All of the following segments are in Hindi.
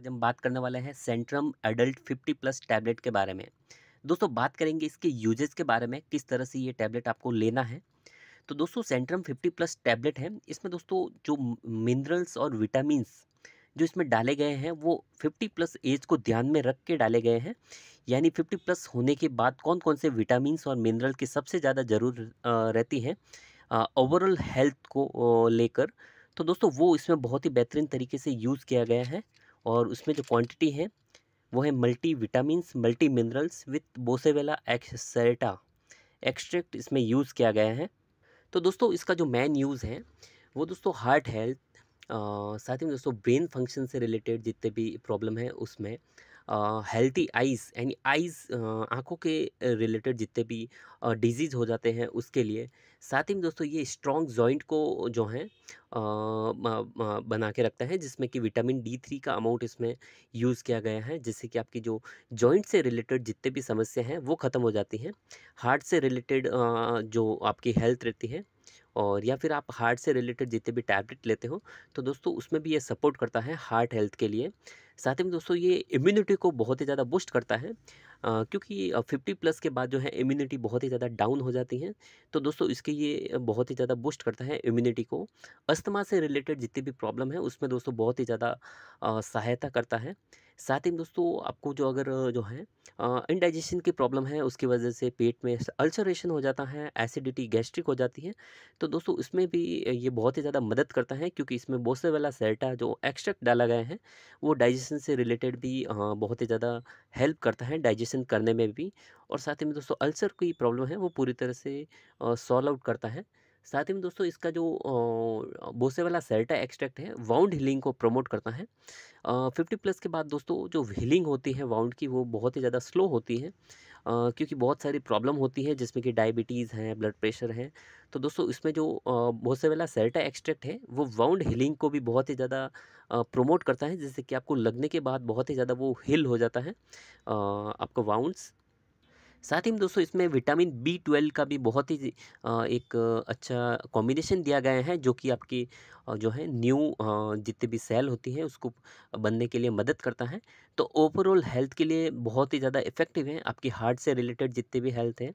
आज हम बात करने वाले हैं सेंट्रम एडल्ट 50 प्लस टैबलेट के बारे में दोस्तों बात करेंगे इसके यूजेस के बारे में किस तरह से ये टैबलेट आपको लेना है तो दोस्तों सेंट्रम 50 प्लस टैबलेट है इसमें दोस्तों जो मिनरल्स और विटामिन जो इसमें डाले गए हैं वो 50 प्लस एज को ध्यान में रख के डाले गए हैं यानी 50 प्लस होने के बाद कौन कौन से विटामिन और मिनरल की सबसे ज़्यादा ज़रूर रहती हैं ओवरऑल हेल्थ को लेकर तो दोस्तों वो इसमें बहुत ही बेहतरीन तरीके से यूज़ किया गया है और उसमें जो क्वांटिटी है वो है multi vitamin multi minerals with boswellia serrata extract इसमें यूज़ किया गया है तो दोस्तों इसका जो मेन यूज़ है वो दोस्तों हार्ट हेल्थ साथ ही में दोस्तों ब्रेन फंक्शन से रिलेटेड जितने भी प्रॉब्लम है उसमें हेल्थी आइज़ यानी आइज़ आँखों के रिलेटेड जितने भी डिजीज़ हो जाते हैं उसके लिए साथ ही में दोस्तों ये स्ट्रॉन्ग जॉइंट को जो है बना के रखता है जिसमें कि विटामिन डी थ्री का अमाउंट इसमें यूज़ किया गया है जिससे कि आपकी जो जॉइंट से रिलेटेड जितने भी समस्या हैं वो ख़त्म हो जाती हैं हार्ट से रिलेटेड जो आपकी हेल्थ रहती है और या फिर आप हार्ट से रिलेटेड जितने भी टैबलेट लेते हो तो दोस्तों उसमें भी ये सपोर्ट करता है हार्ट हेल्थ के लिए साथ ही में दोस्तों ये इम्यूनिटी को बहुत ही ज़्यादा बूस्ट करता है आ, क्योंकि फिफ्टी प्लस के बाद जो है इम्यूनिटी बहुत ही ज़्यादा डाउन हो जाती है तो दोस्तों इसके ये बहुत ही ज़्यादा बूस्ट करता है इम्यूनिटी को अस्थमा से रिलेटेड जितनी भी प्रॉब्लम है उसमें दोस्तों बहुत ही ज़्यादा सहायता करता है साथ ही दोस्तों आपको जो अगर जो है इनडाइजेशन की प्रॉब्लम है उसकी वजह से पेट में अल्सरेशन हो जाता है एसिडिटी गैस्ट्रिक हो जाती है तो दोस्तों इसमें भी ये बहुत ही ज़्यादा मदद करता है क्योंकि इसमें वाला सेल्टा जो एक्स्ट्रैक्ट डाला गया है वो डाइजेशन से रिलेटेड भी बहुत ही ज़्यादा हेल्प करता है डाइजेशन करने में भी और साथ ही में दोस्तों अल्सर की प्रॉब्लम है वो पूरी तरह से सॉल्व आउट करता है साथ ही में दोस्तों इसका जो बोसे वाला सेल्टा एक्सट्रैक्ट है वाउंड हीलिंग को प्रमोट करता है फिफ्टी प्लस के बाद दोस्तों जो हीलिंग होती है वाउंड की वो बहुत ही ज़्यादा स्लो होती है क्योंकि बहुत सारी प्रॉब्लम होती है जिसमें कि डायबिटीज़ हैं ब्लड प्रेशर है तो दोस्तों इसमें जो बहुत से वाला सेल्टा एक्सट्रैक्ट है वो वाउंड हीलिंग को भी बहुत ही ज़्यादा प्रमोट करता है जिससे कि आपको लगने के बाद बहुत ही ज़्यादा वो हिल हो जाता है आपको आपका वाउंड्स साथ ही में दोस्तों इसमें विटामिन बी ट्वेल्व का भी बहुत ही एक अच्छा कॉम्बिनेशन दिया गया है जो कि आपकी जो है न्यू जितने भी सेल होती है उसको बनने के लिए मदद करता है तो ओवरऑल हेल्थ के लिए बहुत ही ज़्यादा इफेक्टिव है आपकी हार्ट से रिलेटेड जितने भी हेल्थ है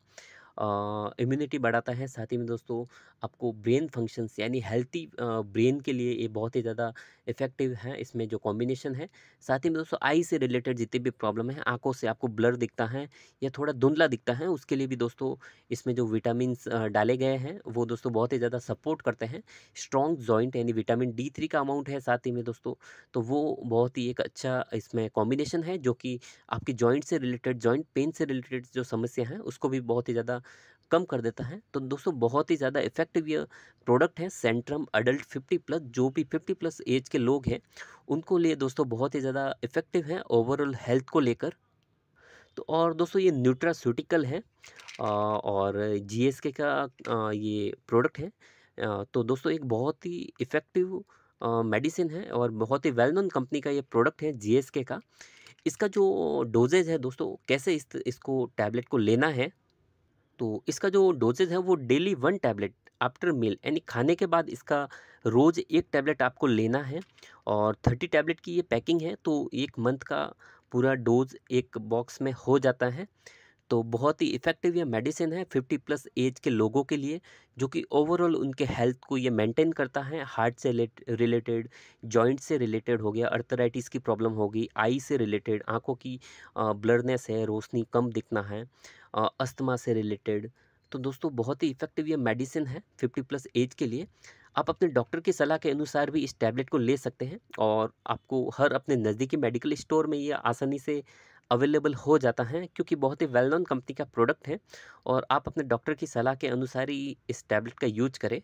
इम्यूनिटी बढ़ाता है साथ ही में दोस्तों आपको ब्रेन फंक्शंस यानी हेल्थी ब्रेन के लिए ये बहुत ही ज़्यादा इफेक्टिव है इसमें जो कॉम्बिनेशन है साथ ही में दोस्तों आई से रिलेटेड जितने भी प्रॉब्लम है आंखों से आपको ब्लर दिखता है या थोड़ा धुंधला दिखता है उसके लिए भी दोस्तों इसमें जो विटामिन डाले गए हैं वो दोस्तों बहुत ही ज़्यादा सपोर्ट करते हैं स्ट्रॉन्ग जॉइंट यानी विटामिन डी थ्री का अमाउंट है साथ ही में दोस्तों तो वो बहुत ही एक अच्छा इसमें कॉम्बिनेशन है जो कि आपके जॉइंट से रिलेटेड जॉइंट पेन से रिलेटेड जो समस्या है उसको भी बहुत ही ज़्यादा कम कर देता है तो दोस्तों बहुत ही ज़्यादा इफेक्टिव ये प्रोडक्ट है सेंट्रम अडल्ट 50 प्लस जो भी 50 प्लस एज के लोग हैं उनको लिए दोस्तों बहुत ही ज़्यादा इफेक्टिव है ओवरऑल हेल्थ को लेकर तो और दोस्तों ये न्यूट्रास्यूटिकल है और जी का ये प्रोडक्ट है तो दोस्तों एक बहुत ही इफ़ेक्टिव मेडिसिन है और बहुत ही वेल नोन कंपनी का ये प्रोडक्ट है जीएसके का इसका जो डोजेज है दोस्तों कैसे इस इसको टैबलेट को लेना है तो इसका जो डोजेज है वो daily one tablet after meal यानी खाने के बाद इसका रोज़ एक टैबलेट आपको लेना है और थर्टी टैबलेट की ये पैकिंग है तो एक मंथ का पूरा डोज एक बॉक्स में हो जाता है तो बहुत ही इफ़ेक्टिव ये मेडिसिन है फिफ्टी प्लस एज के लोगों के लिए जो कि ओवरऑल उनके हेल्थ को ये मेंटेन करता है हार्ट से रिलेटेड जॉइंट से रिलेटेड हो गया अर्थराइटिस की प्रॉब्लम होगी आई से रिलेटेड आंखों की ब्लरनेस है रोशनी कम दिखना है अस्थमा से रिलेटेड तो दोस्तों बहुत ही इफ़ेक्टिव ये मेडिसिन है फिफ्टी प्लस एज के लिए आप अपने डॉक्टर की सलाह के अनुसार भी इस टैबलेट को ले सकते हैं और आपको हर अपने नज़दीकी मेडिकल स्टोर में ये आसानी से अवेलेबल हो जाता है क्योंकि बहुत ही वेल नॉन कंपनी का प्रोडक्ट है और आप अपने डॉक्टर की सलाह के अनुसार ही इस टैबलेट का यूज करें